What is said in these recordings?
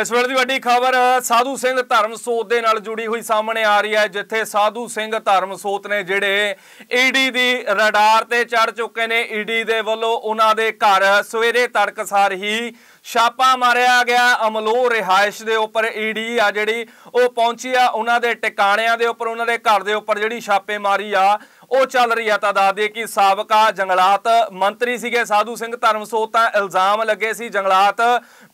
ਇਸ ਵੇਲੇ ਦੀ ਵੱਡੀ ਖਬਰ ਸਾਧੂ ਸਿੰਘ ਧਰਮਸੋਤ ਦੇ ਨਾਲ ਜੁੜੀ ਹੋਈ ਸਾਹਮਣੇ ਆ ਰਹੀ ਹੈ ਜਿੱਥੇ ਸਾਧੂ ਸਿੰਘ ਧਰਮਸੋਤ ਨੇ ਜਿਹੜੇ ਈਡੀ ਦੀ ਰਡਾਰ ਤੇ ਚੜ ਚੁੱਕੇ ਨੇ ਈਡੀ ਦੇ ਵੱਲੋਂ ਉਹਨਾਂ ਦੇ ਘਰ ਸਵੇਰੇ ਤੜਕਸਾਰ ਹੀ ਛਾਪਾ ਮਾਰਿਆ ਗਿਆ ਅਮਲੋ ਰਿਹਾਇਸ਼ ਦੇ ਉੱਪਰ ਈਡੀ ਆ ਜਿਹੜੀ ਉਹ ਪਹੁੰਚੀ ਆ ਉਹਨਾਂ ਦੇ ਟਿਕਾਣਿਆਂ ਦੇ ਉੱਪਰ ਉਹਨਾਂ ਦੇ ਘਰ ਦੇ ਉੱਪਰ ਜਿਹੜੀ ਛਾਪੇ ਮਾਰੀ ਆ ਉਹ ਚੱਲ ਰਹੀ ਆ ਤਾਂ ਦੱਸ ਦੇ ਕਿ ਸਾਬਕਾ ਜੰਗਲਾਤ ਮੰਤਰੀ ਸੀਗੇ ਸਾਧੂ ਸਿੰਘ ਧਰਮਸੋਤ ਤਾਂ ਇਲਜ਼ਾਮ ਲੱਗੇ ਸੀ ਜੰਗਲਾਤ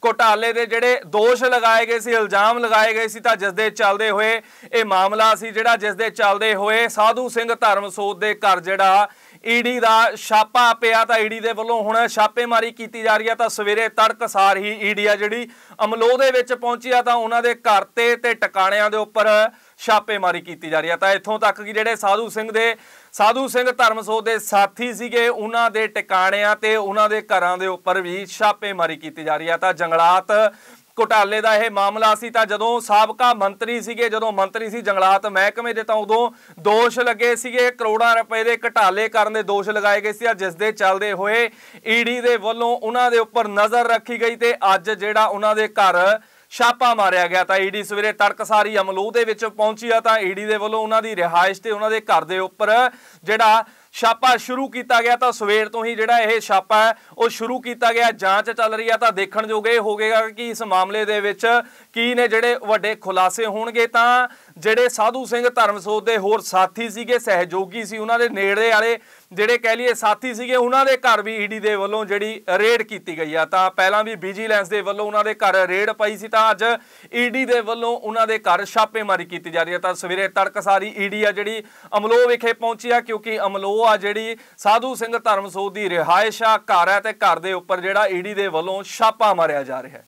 ਘੋਟਾਲੇ ਦੇ ਜਿਹੜੇ ਦੋਸ਼ ਲਗਾਏ ਗਏ ਸੀ ਇਲਜ਼ਾਮ ਲਗਾਏ ਗਏ ਸੀ ਤਾਂ ਜਿਸ ਦੇ ਚੱਲਦੇ ਹੋਏ ਇਹ ਮਾਮਲਾ ਸੀ ਜਿਹੜਾ ਜਿਸ ਦੇ ਚੱਲਦੇ ਹੋਏ ਸਾਧੂ ਸਿੰਘ ਧਰਮਸੋਤ ਦੇ ਘਰ ਜਿਹੜਾ ਈਡੀ ਦਾ ਛਾਪਾ ਪਿਆ ਤਾਂ ਈਡੀ ਦੇ ਵੱਲੋਂ ਹੁਣ ਛਾਪੇਮਾਰੀ ਕੀਤੀ ਜਾ ਰਹੀ ਹੈ ਤਾਂ ਸਵੇਰੇ ਤੜਕਸਾਰ ਹੀ ਈਡੀ ਆ ਜਿਹੜੀ ਅਮਲੋ ਦੇ ਵਿੱਚ ਪਹੁੰਚੀ ਆ ਤਾਂ ਉਹਨਾਂ ਦੇ ਘਰ ਤੇ ਤੇ ਟਿਕਾਣਿਆਂ ਦੇ ਉੱਪਰ ਛਾਪੇਮਾਰੀ ਕੀਤੀ ਜਾ ਰਹੀ ਹੈ ਤਾਂ ਇੱਥੋਂ ਤੱਕ ਕਿ ਜਿਹੜੇ ਸਾਧੂ ਸਿੰਘ ਦੇ ਸਾਧੂ ਸਿੰਘ ਧਰਮਸੋਤ ਦੇ ਸਾਥੀ ਸੀਗੇ ਉਹਨਾਂ ਦੇ ਟਿਕਾਣਿਆਂ ਤੇ ਉਹਨਾਂ ਦੇ ਘਰਾਂ ਦੇ ਉੱਪਰ ਵੀ ਛਾਪੇਮਾਰੀ ਕੀਤੀ ਜਾ ਰਹੀ ਹੈ ਤਾਂ ਜੰਗਲਾਤ ਘੁਟਾਲੇ ਦਾ ਇਹ ਮਾਮਲਾ ਸੀ ਤਾਂ ਜਦੋਂ ਸਾਬਕਾ ਮੰਤਰੀ ਸੀਗੇ ਜਦੋਂ ਮੰਤਰੀ ਸੀ ਜੰਗਲਾਤ ਮਹਿਕਮੇ ਦੇ ਤਾਂ ਉਦੋਂ ਦੋਸ਼ ਲੱਗੇ ਸੀਗੇ ਕਰੋੜਾਂ ਰੁਪਏ ਦੇ ਘਟਾਲੇ ਕਰਨ ਦੇ ਦੋਸ਼ ਲਗਾਏ ਗਏ ਸੀ ਜਿਸ ਦੇ ਚੱਲਦੇ ਹੋਏ ਈਡੀ e ਦੇ ਵੱਲੋਂ ਉਹਨਾਂ ਦੇ ਉੱਪਰ ਨਜ਼ਰ ਰੱਖੀ ਗਈ ਤੇ ਅੱਜ ਜਿਹੜਾ ਉਹਨਾਂ ਦੇ ਘਰ ਛਾਪਾ ਮਾਰਿਆ ਗਿਆ ਤਾਂ ਈਡੀ e ਸਵੇਰੇ ਤੜਕਸਾਰੀ ਅਮਲੂ ਦੇ ਵਿੱਚ ਪਹੁੰਚੀ ਆ ਤਾਂ ਈਡੀ e ਦੇ ਵੱਲੋਂ ਉਹਨਾਂ ਦੀ ਰਿਹਾਇਸ਼ ਤੇ ਉਹਨਾਂ ਦੇ ਘਰ ਦੇ ਉੱਪਰ ਜਿਹੜਾ ਛਾਪਾ ਸ਼ੁਰੂ ਕੀਤਾ ਗਿਆ ਤਾਂ ਸਵੇਰ ਤੋਂ ਹੀ ਜਿਹੜਾ ਇਹ ਛਾਪਾ ਹੈ ਉਹ ਸ਼ੁਰੂ ਕੀਤਾ ਗਿਆ ਜਾਂਚ ਚੱਲ ਰਹੀ ਆ ਤਾਂ ਦੇਖਣ ਜੋਗੇ ਹੋਵੇਗਾ ਕਿ ਇਸ ਮਾਮਲੇ ਦੇ ਵਿੱਚ ਕੀ ਨੇ ਜਿਹੜੇ ਵੱਡੇ ਖੁਲਾਸੇ ਹੋਣਗੇ ਤਾਂ ਜਿਹੜੇ ਸਾਧੂ ਸਿੰਘ ਧਰਮਸੋਤ ਦੇ ਹੋਰ ਸਾਥੀ ਸੀਗੇ ਸਹਿਯੋਗੀ ਸੀ ਉਹਨਾਂ ਦੇ ਨੇੜੇ ਵਾਲੇ ਜਿਹੜੇ ਕਹਿ ਲਈਏ ਸਾਥੀ ਸੀਗੇ ਉਹਨਾਂ ਦੇ ਘਰ ਵੀ ਈਡੀ ਦੇ ਵੱਲੋਂ ਜਿਹੜੀ ਰੇਡ ਕੀਤੀ ਗਈ ਆ ਤਾਂ ਪਹਿਲਾਂ ਵੀ ਵਿਜੀਲੈਂਸ ਦੇ ਵੱਲੋਂ ਉਹਨਾਂ ਦੇ ਘਰ ਰੇਡ ਪਈ ਸੀ ਤਾਂ ਅੱਜ ਈਡੀ ਦੇ ਵੱਲੋਂ ਉਹਨਾਂ ਦੇ ਘਰ ਛਾਪੇਮਾਰੀ ਕੀਤੀ ਜਾ ਰਹੀ ਹੈ ਤਾਂ ਸਵੇਰੇ ਤੜਕਸਾਰੀ ਈਡੀ ਆ ਜਿਹੜੀ ਅਮਲੋ ਵਿਖੇ ਪਹੁੰਚੀ ਆ ਕਿਉਂਕਿ ਅਮਲੋ ਉਹ ਆ ਜਿਹੜੀ ਸਾਧੂ ਸਿੰਘ ਧਰਮਸੋਧ ਦੀ ਰਿਹਾਇਸ਼ਾ ਘਰ ਹੈ ਤੇ ਘਰ ਦੇ ਉੱਪਰ ਜਿਹੜਾ ਈਡੀ ਦੇ ਵੱਲੋਂ ਛਾਪਾ ਮਾਰਿਆ ਜਾ ਰਿਹਾ ਹੈ